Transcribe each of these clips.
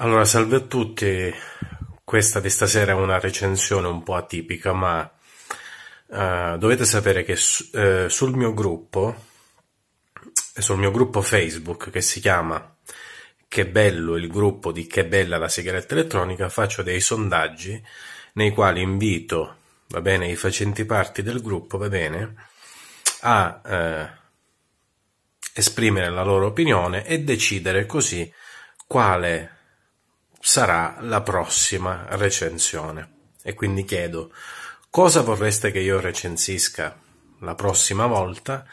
Allora, salve a tutti. Questa di stasera è una recensione un po' atipica, ma uh, dovete sapere che su, uh, sul mio gruppo, sul mio gruppo Facebook che si chiama Che bello il gruppo di Che bella la sigaretta elettronica, faccio dei sondaggi nei quali invito, va bene, i facenti parte del gruppo, va bene, a uh, esprimere la loro opinione e decidere così quale sarà la prossima recensione. E quindi chiedo, cosa vorreste che io recensisca la prossima volta?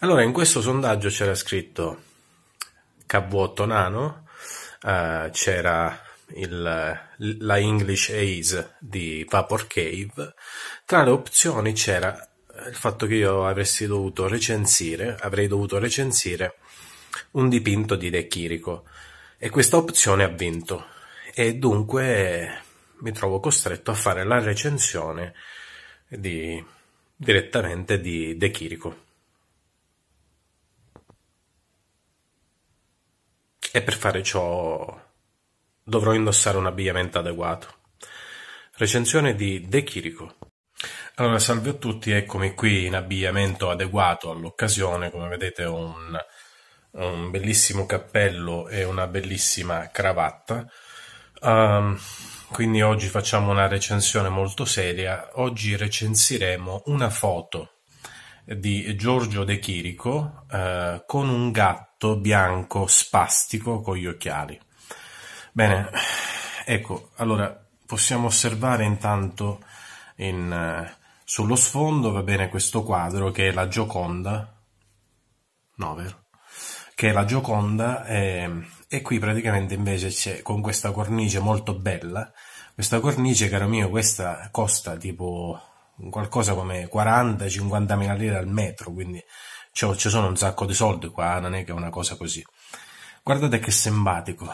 Allora, in questo sondaggio c'era scritto Cavuotto Nano, uh, c'era il, la English Ace di Vapor Cave. Tra le opzioni c'era il fatto che io avessi dovuto recensire, avrei dovuto recensire un dipinto di De Chirico e questa opzione ha vinto e dunque mi trovo costretto a fare la recensione di, direttamente di De Chirico. E per fare ciò dovrò indossare un abbigliamento adeguato. Recensione di De Chirico. Allora, salve a tutti, eccomi qui in abbigliamento adeguato all'occasione, come vedete ho un, un bellissimo cappello e una bellissima cravatta. Um, quindi oggi facciamo una recensione molto seria. Oggi recensiremo una foto di Giorgio De Chirico eh, con un gatto bianco spastico con gli occhiali. Bene, ecco, allora possiamo osservare intanto in, eh, sullo sfondo, va bene, questo quadro che è la Gioconda. No, vero? che è la Gioconda e, ehm, e qui praticamente invece c'è con questa cornice molto bella, questa cornice caro mio questa costa tipo qualcosa come 40-50 mila lire al metro, quindi ci sono un sacco di soldi qua, non è che è una cosa così. Guardate che simpatico,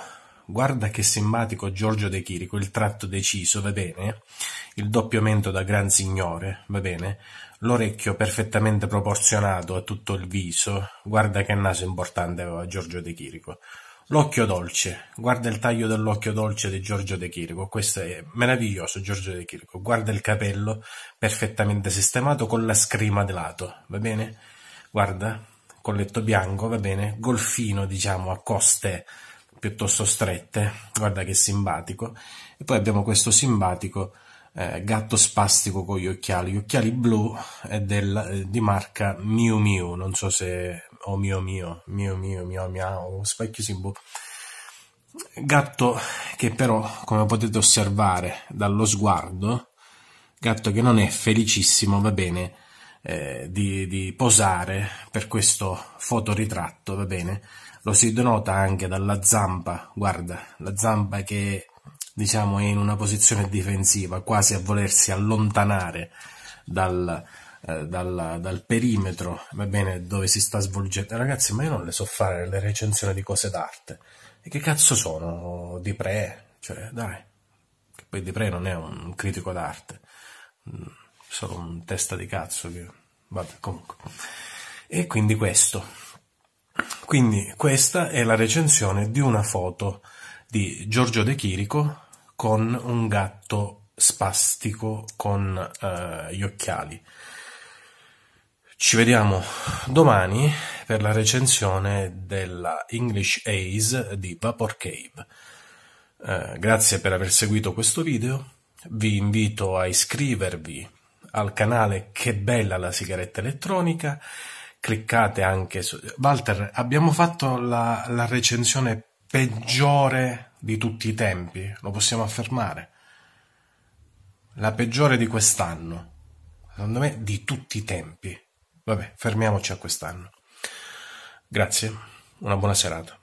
Guarda che simmatico Giorgio De Chirico, il tratto deciso, va bene? Il doppio mento da gran signore, va bene? L'orecchio perfettamente proporzionato a tutto il viso, guarda che naso importante aveva Giorgio De Chirico. L'occhio dolce, guarda il taglio dell'occhio dolce di Giorgio De Chirico, questo è meraviglioso Giorgio De Chirico, guarda il capello perfettamente sistemato con la scrima di lato, va bene? Guarda, colletto bianco, va bene? Golfino, diciamo, a coste piuttosto strette, guarda che simpatico. E poi abbiamo questo simpatico eh, gatto spastico con gli occhiali, gli occhiali blu eh, del, eh, di marca Miu Miu, non so se o oh mio mio, mio mio, mio mio, specchio simbo. Gatto che però, come potete osservare dallo sguardo, gatto che non è felicissimo, va bene, eh, di, di posare per questo fotoritratto, va bene, lo si denota anche dalla zampa, guarda, la zampa che diciamo è in una posizione difensiva, quasi a volersi allontanare dal, eh, dal, dal perimetro, va bene, dove si sta svolgendo. Ragazzi, ma io non le so fare le recensioni di cose d'arte. E che cazzo sono di pre? Cioè, dai, che poi di pre non è un critico d'arte, mm, solo un testa di cazzo che... Vabbè, comunque. E quindi questo. Quindi questa è la recensione di una foto di Giorgio De Chirico con un gatto spastico con eh, gli occhiali. Ci vediamo domani per la recensione della English Ace di Vapor Cave. Eh, grazie per aver seguito questo video, vi invito a iscrivervi al canale Che bella la sigaretta elettronica cliccate anche su... Walter, abbiamo fatto la, la recensione peggiore di tutti i tempi, lo possiamo affermare. La peggiore di quest'anno, secondo me di tutti i tempi. Vabbè, fermiamoci a quest'anno. Grazie, una buona serata.